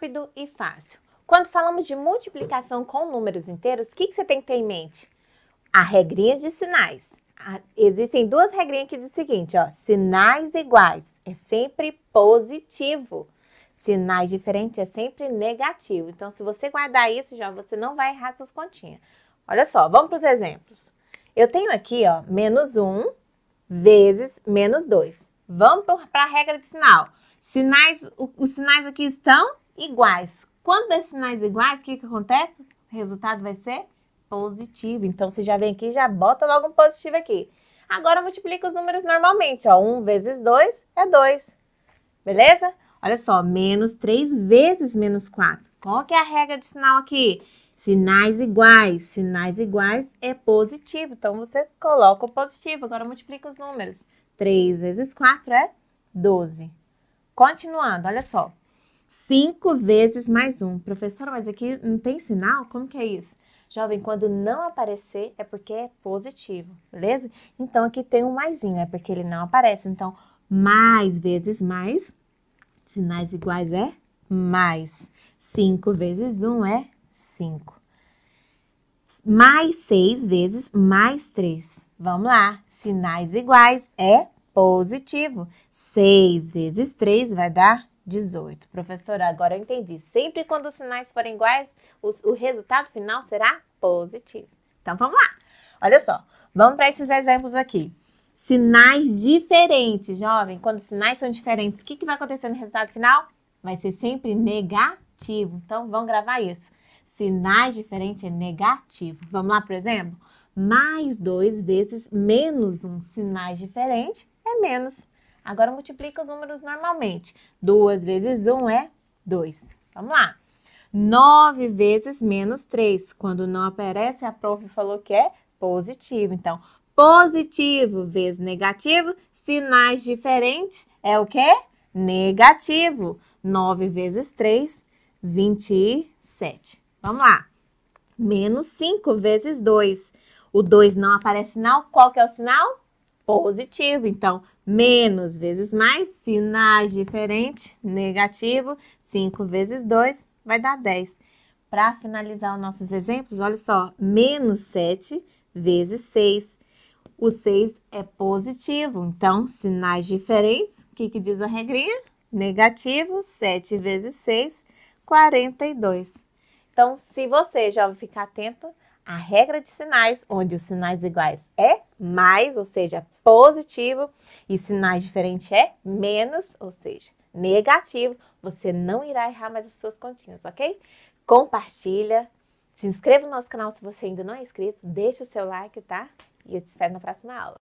rápido e fácil. Quando falamos de multiplicação com números inteiros, o que, que você tem que ter em mente? A regrinha de sinais. Existem duas regrinhas aqui do seguinte, ó, sinais iguais é sempre positivo, sinais diferentes é sempre negativo. Então, se você guardar isso, já você não vai errar suas continhas. Olha só, vamos para os exemplos. Eu tenho aqui, ó, menos 1 vezes menos 2. Vamos para a regra de sinal. Sinais, os sinais aqui estão iguais. Quando der sinais iguais, o que, que acontece? O resultado vai ser positivo. Então, você já vem aqui e já bota logo um positivo aqui. Agora, multiplica os números normalmente. Ó, 1 vezes 2 é 2. Beleza? Olha só, menos 3 vezes menos 4. Qual que é a regra de sinal aqui? Sinais iguais. Sinais iguais é positivo. Então, você coloca o positivo. Agora, multiplica os números. 3 vezes 4 é 12. Continuando, olha só. 5 vezes mais 1. Professora, mas aqui não tem sinal? Como que é isso? Jovem, quando não aparecer é porque é positivo, beleza? Então aqui tem um maisinho, é porque ele não aparece. Então, mais vezes mais, sinais iguais é mais. 5 vezes 1 é 5. Mais 6 vezes mais 3. Vamos lá, sinais iguais é positivo. 6 vezes 3 vai dar 18. Professora, agora eu entendi. Sempre quando os sinais forem iguais, o, o resultado final será positivo. Então vamos lá. Olha só, vamos para esses exemplos aqui. Sinais diferentes, jovem. Quando os sinais são diferentes, o que, que vai acontecer no resultado final? Vai ser sempre negativo. Então vamos gravar isso. Sinais diferentes é negativo. Vamos lá, por exemplo? Mais 2 vezes menos 1. Um. Sinais diferentes é menos Agora multiplica os números normalmente. 2 vezes 1 é 2. Vamos lá. 9 vezes menos 3. Quando não aparece, a prof falou que é positivo. Então, positivo vezes negativo, sinais diferentes, é o quê? Negativo. 9 vezes 3, 27. Vamos lá. Menos 5 vezes 2. O 2 não aparece sinal. Qual que é o sinal? positivo. Então, menos vezes mais, sinais diferentes, negativo. 5 vezes 2 vai dar 10. Para finalizar os nossos exemplos, olha só, menos 7 vezes 6. O 6 é positivo, então, sinais diferentes. O que, que diz a regrinha? Negativo, 7 vezes 6, 42. Então, se você, já ficar atento a regra de sinais, onde os sinais iguais é mais, ou seja, positivo, e sinais diferentes é menos, ou seja, negativo, você não irá errar mais as suas continhas, ok? Compartilha, se inscreva no nosso canal se você ainda não é inscrito, deixa o seu like, tá? E eu te espero na próxima aula.